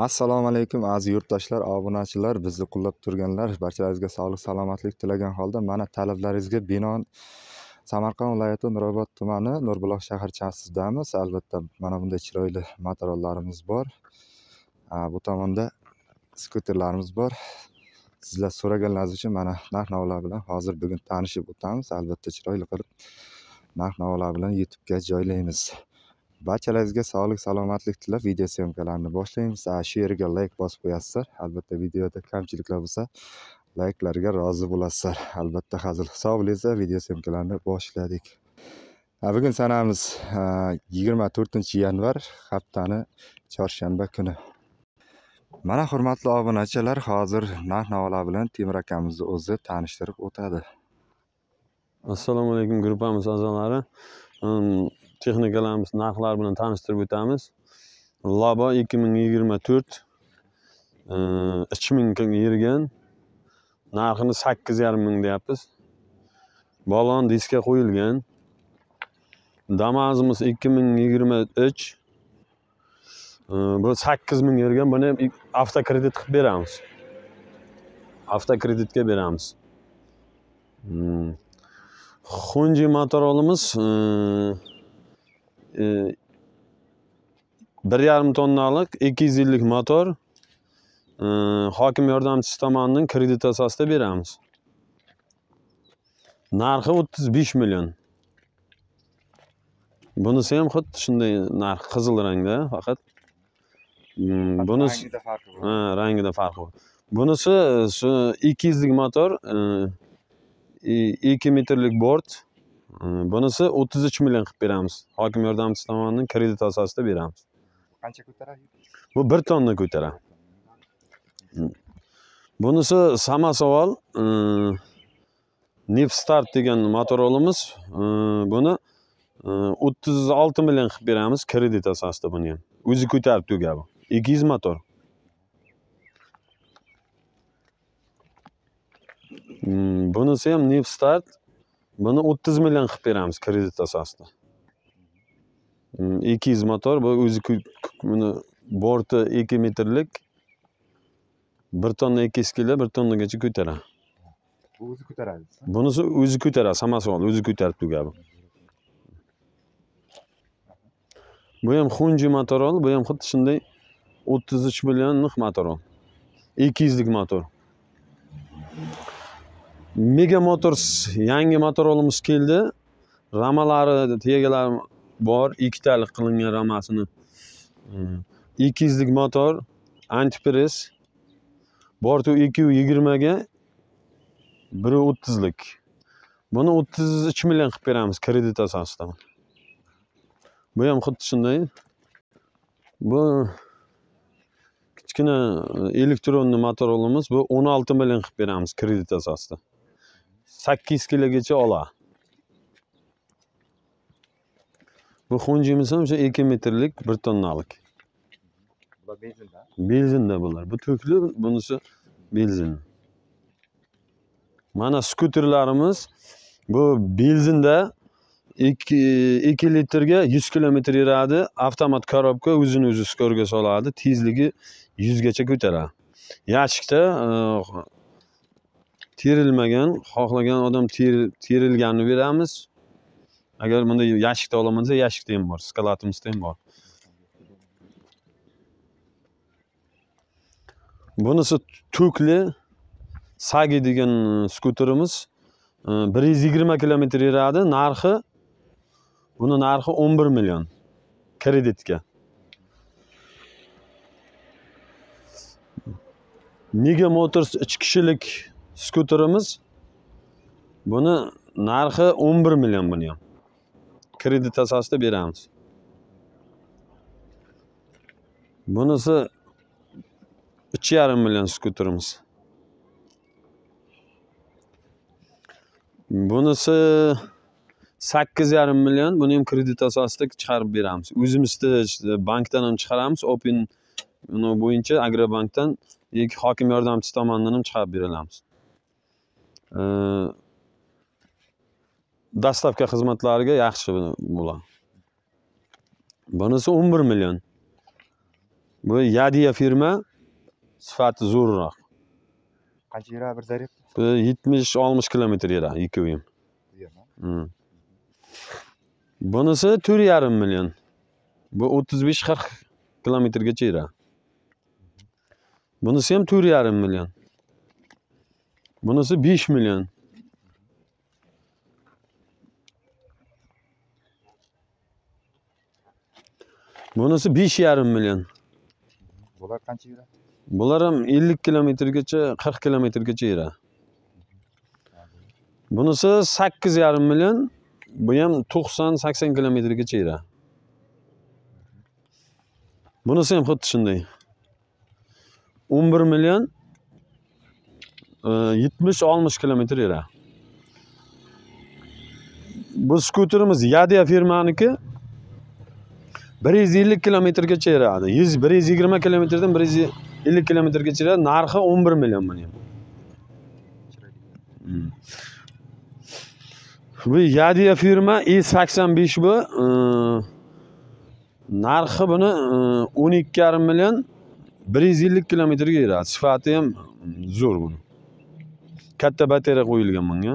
assalomu alaykum aziz yurtdoshlar obunachilar bizni qo'llab turganlar barchalaringizga sog'lik salomatlik tilagan holda mana talablaringizga binoan samarqand viloyati nurobod tumani nurbuloq shaharchasidamiz albatta mana bunday chiroyli materiallarimiz bor bu tomonda skuterlarimiz bor sizlar so'raganlaringiz uchun mana narx navolar bilan hozir bugun tanishib o'tamiz albatta chiroyli qilib narx navolar bilan youtubega joylaymiz barchalaringizga sog'lik salomatlik tilab video syomkalarni boshlaymiz shu yerga layk bosib qo'yasizlar albatta videoda kamchiliklar bo'lsa layklarga rozi bo'lasizlar albatta hazil bo'linglar video syomkalarni boshladik bugun sanamiz yigirma to'rtinchi yanvar haftani chorshanba kuni mana hurmatli obunachilar hozir narx navolar bilan temir akamizni o'zi tanishtirib o'tadi assalomu alaykum gruppamiz a'zolari um, texnikalarimiz narxlari bilan tanishtirib o'tamiz labo ikki ming yigirma to'rt uch e, mingga yurgan narxini sakkiz yarim ming deyapmiz balon diskka qo'yilgan damazimiz ikki ming yigirma uch e, bu sakkiz ming yergan buni ham avtokredit qilib beramiz avtokreditga beramiz hunji hmm. motorolimiz e, bir yarim tonnalik ikki yuz ellik motor hokim yordamchisi tomonidan kredit asosida beramiz narxi o'ttiz besh million bunisi ham xuddi shunday narx qizil rangda faqat hmm, bunisi rangida farqi bor bunisi shu ikki yuzlik motor e, ikki metrlik bort bunisi o'ttiz uch million qilib beramiz hokim yordamchisi tomonidan kredit asosida beramiz qancha ko'taradi bu bir tonna ko'taradi hmm. bunisi nef start degan motorolimiz buni o'ttiz olti million qilib beramiz kredit asosida buni ham o'zi ko'tarib tugadi bu ikki yuz motor hmm, bunisi ham start buni o'ttiz million qilib beramiz kredit asosida mm, ikki yuz motor bu o'zi buni borti ikki metrlik bir tonna ikki yuz kilo bir tonnagacha ko'taradi o'zi ko'taradi bunisi o'zi ko'taradi самосвал o'zi ko'tarib tugadi bu ham xunji motor bu ham xuddi shunday o'ttiz uch million motorol ikki yuzlik motor mega motors yangi motorolimiz keldi ramalari tegalari bor ikkitalik qilingan ramasini ikki yuzlik motor antipress bortu ikki yuz yigirmaga biri o'ttizlik buni o'ttiz uch million qilib beramiz kredit asosida bu ham xuddi shunday bu kichkina elektronniy motorolimiz bu o'n olti million qilib beramiz kredit asosida sakkiz kilogacha ola bu xunjimiz ham o'sha ikki metrlik bir tonnalik benzinda bular bu to'kilib bunisi benzin mana skuterlarimiz bu benzinda ikki litrga yuz kilometr yuradi avtomat korobka o'zini o'zi skorga soladi tezligi yuzgacha ko'taradi yashikda terilmagan xohlagan odam terilganini beramiz agar bunday yashikda olaman desa yashikda ham bor skalatimizda ham bor bunisi tukli sagi degan skuterimiz e, bir yuz yigirma kilometr yuradi narxi buni narxi o'n bir million kreditga nega motors ichi kishilik skuterimiz buni narxi o'n bir million buni ham kredit asosida beramiz bunisi uch yarim million skuterimiz bunisi sakkiz yarim million buni ham kredit asosida chiqarib beramiz o'zimizni bankdan ham chiqaramiz open bo'yicha agrobankdan yoki hokim yordamchisi tomonidan ham chiqarib bera dastavka xizmatlariga yaxshi bular bunisi o'n bir million bu yadiya firma sifati zo'rroq qancha yuradi bir zaryad bu yetmish oltmish kilometr yuradi ikki uyim hmm. bunisi to'rt yarim million bu o'ttiz besh qirq kilometrgacha yuradi bunisi ham to'rt yarim million Bunisi 5 million. Bunisi 5,5 million. Bular qancha yura? Bular ham 50 kilometrgacha, 40 kilometrgacha yura. Bunisi 8,5 million. Bu ham 90-80 kilometrgacha yura. Bunisi ham xuddi shunday. 11 million. yetmish oltmish kilometr yuradi bu skuterimiz yadiya firmaniki bir yuz ellik kilometrgacha yuradi yuz bir yuz yigirma kilometrdan bir yuz ellik kilometrgacha yuradi narxi o'n bir million buni hmm. bu yadiya firma e sakson besh bu narxi buni o'n ikki yarim million bir yuz ellik kilometrga yuradi sifati ham zo'r buni katta batareya qo'yilgan bunga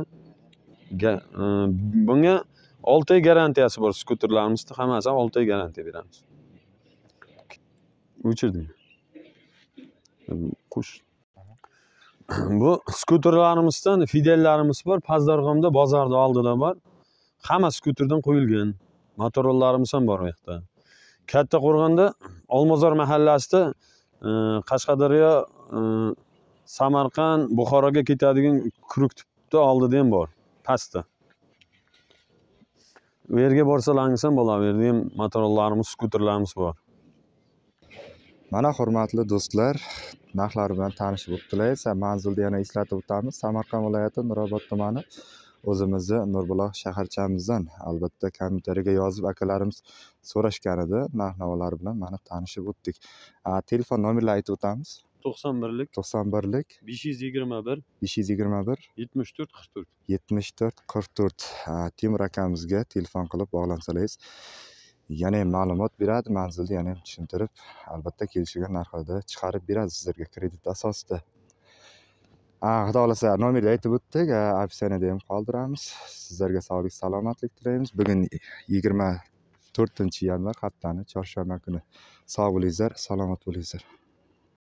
e, bunga olti oy garantiyasi bor skuterlarimizni hammasi olti oy garantiya beramiz o'chirdim qush bu skuterlarimizdan fidellarimiz bor pazdarg'omda bozorni oldida bor hamma skuterdan qo'yilgan motorollarimiz ham bor u yoqda qo'rg'onda olmozor mahallasida e, qashqadaryo e, samarqand buxoroga ketadigan kruk tubni oldida ham bor pastda u yerga borsa ham bo'ladi u yerda ham motorlarimiz skuterlarimiz bor mana hurmatli do'stlar narxlar bilan tanishib o'tdilar esa manzilni yana eslatib o'tamiz samarqand viloyati nurobod tumani o'zimizni nurbuloq shaharchamizdan albatta kommentariyaga yozib akalarimiz so'rashgan edi narx navolari bilan mana tanishib o'tdik telefon nomerlar aytib o'tamiz to'qson birlik to'qson birlik besh yuz yigirma bir besh yuz yigirma bir yetmish to'rt qirq to'rt yetmish to'rt qirq to'rt temur akamizga telefon qilib bog'lansangiz yana ham ma'lumot beradi manzilni yana ham tushuntirib albatta kelishilgan narxida chiqarib beradi sizlarga kredit asosida xudo xohlasa nomerni aytib o'tdik описаниеda ham qoldiramiz sizlarga sog'lik salomatlik tilaymiz bugun yigirma to'rtinchi yanvar haftani chorshanba kuni sog' bo'linglar salomat bo'linglar